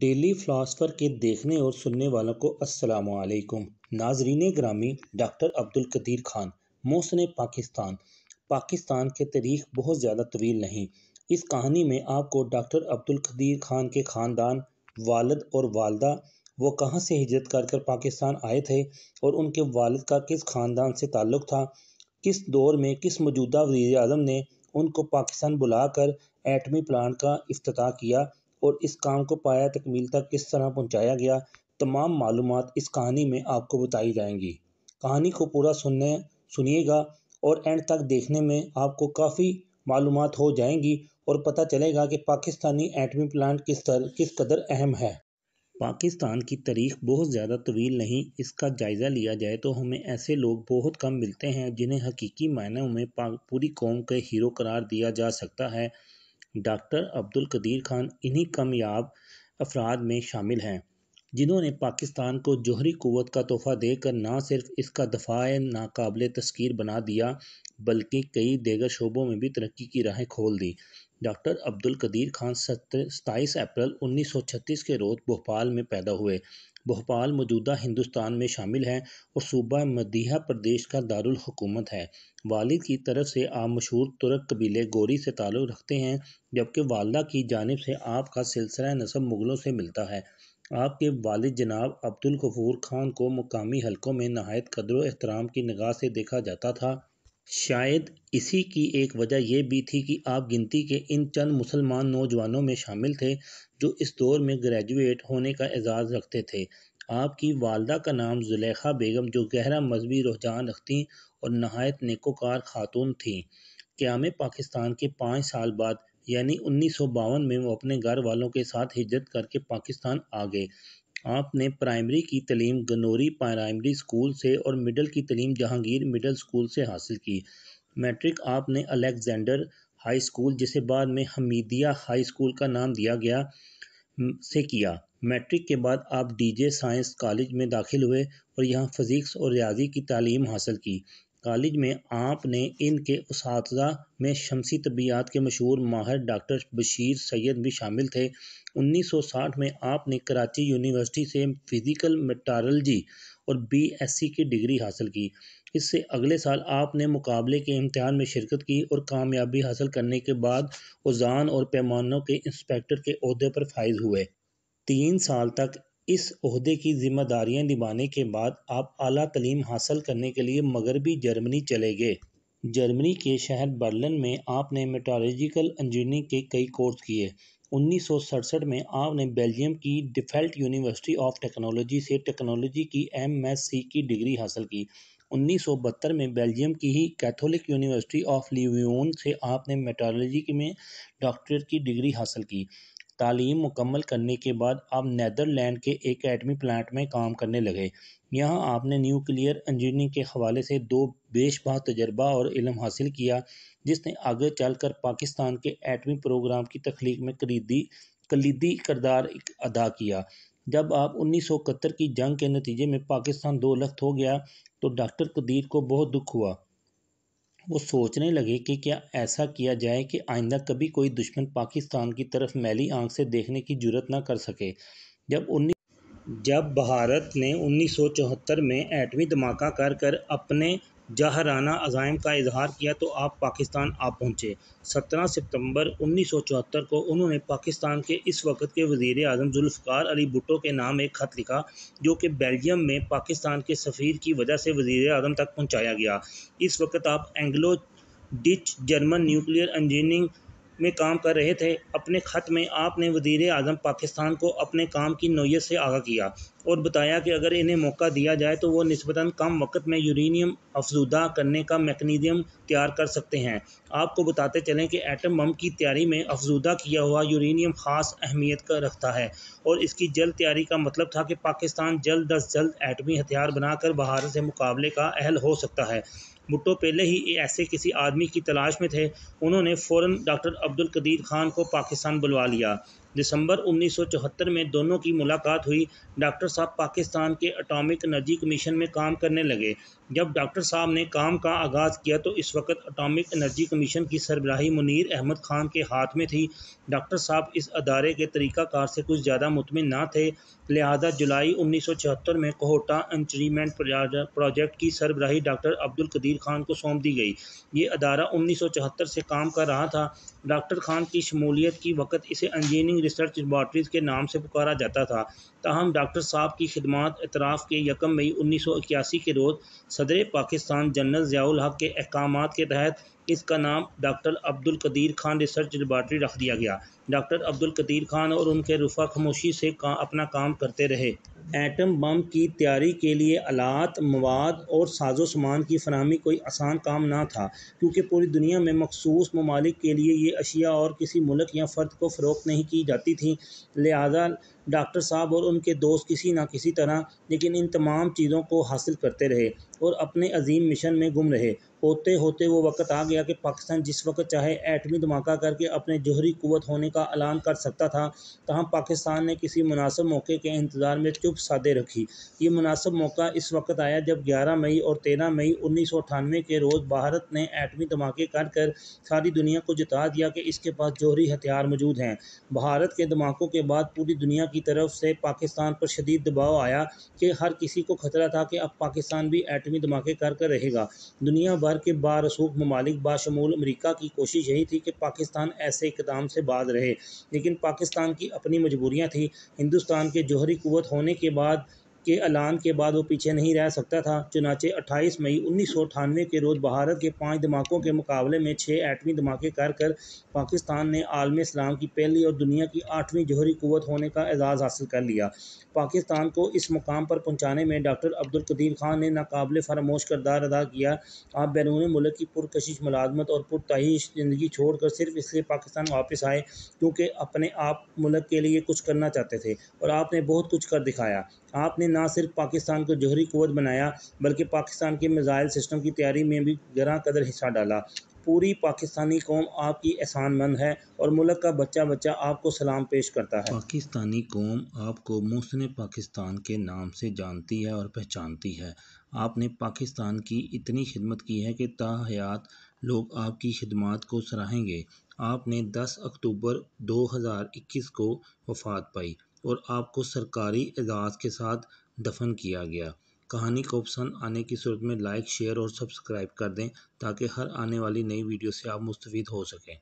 daily philosopher के देखने और सुनने वालों को असलकुम नाजरीन ग्रामी डॉक्टर अब्दुल कदीर खान मोहसन पाकिस्तान पाकिस्तान के तारीख बहुत ज़्यादा तवील नहीं इस कहानी में आपको डॉक्टर अब्दुल कदीर खान के ख़ानदान वालद और वालदा वो कहाँ से हिजरत कर कर पाकिस्तान आए थे और उनके वालद का किस ख़ानदान से ताल्लुक़ था किस दौर में किस मौजूदा वजी अजम ने उनको पाकिस्तान बुलाकर एटमी प्लान का अफ्त किया और इस काम को पाया तकमील तक किस तरह पहुँचाया गया तमाम मालूम इस कहानी में आपको बताई जाएंगी कहानी को पूरा सुनने सुनिएगा और एंड तक देखने में आपको काफ़ी मालूम हो जाएंगी और पता चलेगा कि पाकिस्तानी एटमी प्लांट किस तर किस कदर अहम है पाकिस्तान की तारीख बहुत ज़्यादा तवील नहीं इसका जायज़ा लिया जाए तो हमें ऐसे लोग बहुत कम मिलते हैं जिन्हें हकीकी मायनों में पूरी कौम के हीरो करार दिया जा सकता है डॉक्टर अब्दुल कदीर खान इन्हीं कामयाब अफराद में शामिल हैं जिन्होंने पाकिस्तान को जोहरी क़वत का तोहफ़ा देकर ना सिर्फ इसका दफ़ा नाकबले तस्कीर बना दिया बल्कि कई दीगर शोबों में भी तरक्की की राहें खोल दी डॉक्टर अब्दुल कदीर खान सत्र सताईस अप्रैल उन्नीस सौ छत्तीस के रोज़ भोपाल में पैदा हुए भोपाल मौजूदा हिंदुस्तान में शामिल है और सूबा मध्य प्रदेश का दारुल हुकूमत है वालिद की तरफ से आप मशहूर तुर्क कबीले गोरी से ताल्लुक़ रखते हैं जबकि वालदा की जानब से आपका सिलसिला नसब मुग़लों से मिलता है आपके वालिद जनाब अब्दुल गफूर खान को मुकामी हलकों में नहायत कदर एहतराम की निगाह से देखा जाता था शायद इसी की एक वजह यह भी थी कि आप गिनती के इन चंद मुसलमान नौजवानों में शामिल थे जो इस दौर में ग्रेजुएट होने का एजाज़ रखते थे आपकी वालदा का नाम जुलेखा बेगम जो गहरा मजहबी रुझान रखती और नहायत नेकोकार खातून थीं क़्याम पाकिस्तान के पाँच साल बाद यानी उन्नीस सौ बावन में वो अपने घर वालों के साथ हिजरत करके पाकिस्तान आ गए आपने प्राइमरी की तलीम गनोरी प्राइमरी स्कूल से और मिडल की तलीम जहांगीर मिडल स्कूल से हासिल की मैट्रिक आपने अलेक्जेंडर हाई स्कूल जिसे बाद में हमीदिया हाई स्कूल का नाम दिया गया से किया मैट्रिक के बाद आप डीजे साइंस कॉलेज में दाखिल हुए और यहाँ फ़िज़िक्स और रियाजी की तालीम हासिल की कॉलेज में आपने इनके उस में शमसी तबियात के मशहूर माहर डॉक्टर बशीर सैद भी शामिल थे 1960 में आपने कराची यूनिवर्सिटी से फिज़िकल मेटारलजी और बीएससी की डिग्री हासिल की इससे अगले साल आपने मुकाबले के इम्तहान में शिरकत की और कामयाबी हासिल करने के बाद उजान और पैमानों के इंस्पेक्टर के अहदे पर फायज हुए तीन साल तक इस अहदे की ज़िम्मेदारियाँ निभाने के बाद आप आला तलीम हासिल करने के लिए मगरबी जर्मनी चले गए जर्मनी के शहर बर्लिन में आपने मेटोलॉजिकल इंजीनियरिंग के कई कोर्स किए उन्नीस सौ सड़सठ में आपने बेल्जियम की डिफेल्ट यूनिवर्सिटी ऑफ टेक्नोलॉजी से टेक्नोलॉजी की एम एस सी की डिग्री हासिल की उन्नीस सौ बहत्तर में बेल्जियम की ही कैथोलिक यूनिवर्सिटी ऑफ लिव्यून से आपने मेटोलॉजी में डॉक्टरेट की डिग्री हासिल की तालीम मुकम्मल करने के बाद आप नैदरलैंड के एक एटमी प्लांट में काम करने लगे यहाँ आपने न्यूक्लियर इंजीनियरिंग के हवाले से दो बेशबा तजर्बा और इलम हासिल किया जिसने आगे चलकर पाकिस्तान के एटमी प्रोग्राम की तख्लीक में करीदी कलीदी करदार अदा किया जब आप उन्नीस सौ इकहत्तर की जंग के नतीजे में पाकिस्तान दो लख्त हो गया तो डॉक्टर कदीर को बहुत दुख हुआ वो सोचने लगे कि क्या ऐसा किया जाए कि आइंदा कभी कोई दुश्मन पाकिस्तान की तरफ मैली आंख से देखने की जरूरत ना कर सके जब उन्नीस जब भारत ने उन्नीस सौ चौहत्तर में एटमी धमाका कर कर अपने जहराना अज़ायम का इज़हार किया तो आप पाकिस्तान आ पहुँचे सत्रह सितंबर उन्नीस सौ चौहत्तर को उन्होंने पाकिस्तान के इस वक्त के वजीर अजम जुल्फ़ार अली भुटो के नाम एक ख़त लिखा जो कि बेल्जियम में पाकिस्तान के सफ़ीर की वजह से वज़ी अजम तक पहुँचाया गया इस वक्त आप Anglo Dutch German nuclear engineering में काम कर रहे थे अपने ख़त में आपने वज़ीर अज़म पाकिस्तान को अपने काम की नोयत से आगाह किया और बताया कि अगर इन्हें मौका दिया जाए तो वो नस्बता कम वक्त में यूरेनियम अफजूदा करने का मैकनीजियम तैयार कर सकते हैं आपको बताते चलें कि एटम बम की तैयारी में अफजूदा किया हुआ यूरेनियम ख़ास अहमियत का रखता है और इसकी जल्द तैयारी का मतलब था कि पाकिस्तान जल्द अज जल्द एटमी हथियार बनाकर भारत से मुकाबले का अहल हो सकता है भुट्टो पहले ही ऐसे किसी आदमी की तलाश में थे उन्होंने फ़ौर डॉक्टर अब्दुल कदीर खान को पाकिस्तान बुलवा लिया दिसंबर 1974 में दोनों की मुलाकात हुई डॉक्टर साहब पाकिस्तान के अटॉमिक एनर्जी कमीशन में काम करने लगे जब डॉक्टर साहब ने काम का आगाज़ किया तो इस वक्त अटॉमिक एनर्जी कमीशन की सरबराही मुनीर अहमद खान के हाथ में थी डॉक्टर साहब इस अदारे के तरीक़ाकार से कुछ ज़्यादा मुतमिन ना थे लिहाजा जुलाई 1974 में कोहटा इंचरीमेंट प्रोजेक्ट की सरबराही डॉक्टर अब्दुल कदीर खान को सौंप दी गई ये अदारा चौहत्तर से काम कर रहा था डॉक्टर खान की शमूलियत की वक्त इसे इंजीनियरिंग रिसर्च लेबार्ट्रीज़ के नाम से पुकारा जाता था ताहम डॉक्टर साहब की खिदमत इतराफ़ के यकम मई उन्नीस सौ इक्यासी के रोज़ सदर पाकिस्तान जनरल ज़ियाउल हक के अहकाम के तहत इसका नाम doctor Abdul Qadeer Khan research laboratory रख दिया गया डॉक्टर अब्दुल कदीर खान और उनके रुफा खामोशी से का, अपना काम करते रहे एटम बम की तैयारी के लिए आलात मवाद और साजो सामान की फरहमी कोई आसान काम ना था क्योंकि पूरी दुनिया में मखसूस ममालिक के लिए ये अशिया और किसी मुल्क या फ़र्द को फ़रोख्त नहीं की जाती थी लिहाजा डॉक्टर साहब और उनके दोस्त किसी ना किसी तरह लेकिन इन तमाम चीज़ों को हासिल करते रहे और अपने अजीम मिशन में गुम रहे होते होते वो वक्त आ गया कि पाकिस्तान जिस वक्त चाहे एटमी धमाका करके अपने जोहरी कुत होने का ऐलान कर सकता था तहम पाकिस्तान ने किसी मुनासब मौके के इंतज़ार में चुप सादे रखी ये मुनासब मौका इस वक्त आया जब 11 मई और 13 मई उन्नीस के रोज़ भारत ने एटमी धमाके कर कर सारी दुनिया को जता दिया कि इसके पास जोहरी हथियार मौजूद हैं भारत के धमाकों के बाद पूरी दुनिया की तरफ से पाकिस्तान पर शदीद दबाव आया कि हर किसी को खतरा था कि अब पाकिस्तान भी एटमी धमाके कर कर रहेगा दुनिया भर के बारसूख ममालिक बाशमूल अमरीका की कोशिश यही थी कि पाकिस्तान ऐसे इकदाम से बाज रहे लेकिन पाकिस्तान की अपनी मजबूरियाँ थी हिंदुस्तान के जौहरी कुत होने के बाद के ऐलान के बाद वो पीछे नहीं रह सकता था चुनाचे 28 मई उन्नीस के रोज़ भारत के पाँच धमाकों के मुकाबले में छः एटमी धमाके कर कर पाकिस्तान ने आलम इस्लाम की पहली और दुनिया की आठवीं जोहरी कुत होने का एजाज़ हासिल कर लिया पाकिस्तान को इस मुकाम पर पहुँचाने में डॉक्टर अब्दुल कदीर खान ने नाकबले फरामोश करदार अदा किया आप बैरून मुल्क की पुरकशिश मुलाजमत और पुरतहिश ज़िंदगी छोड़ कर सिर्फ इसलिए पाकिस्तान वापस आए क्योंकि अपने आप मुल्क के लिए कुछ करना चाहते थे और आपने बहुत कुछ कर दिखाया आपने ना सिर्फ पाकिस्तान को जोहरी कोच बनाया बल्कि पाकिस्तान के मिज़ाइल सिस्टम की तैयारी में भी गरा कदर हिस्सा डाला पूरी पाकिस्तानी कौम आपकी एहसानमंद है और मुल्क का बच्चा बच्चा आपको सलाम पेश करता है पाकिस्तानी कौम आपको मुहसन पाकिस्तान के नाम से जानती है और पहचानती है आपने पाकिस्तान की इतनी खिदमत की है कि ताहयात लोग आपकी खिदमत को सराहेंगे आपने 10 अक्टूबर 2021 को वफात पाई और आपको सरकारी एजाज़ के साथ दफन किया गया कहानी को पसंद आने की सूरत में लाइक शेयर और सब्सक्राइब कर दें ताकि हर आने वाली नई वीडियो से आप मुस्तफ़ हो सकें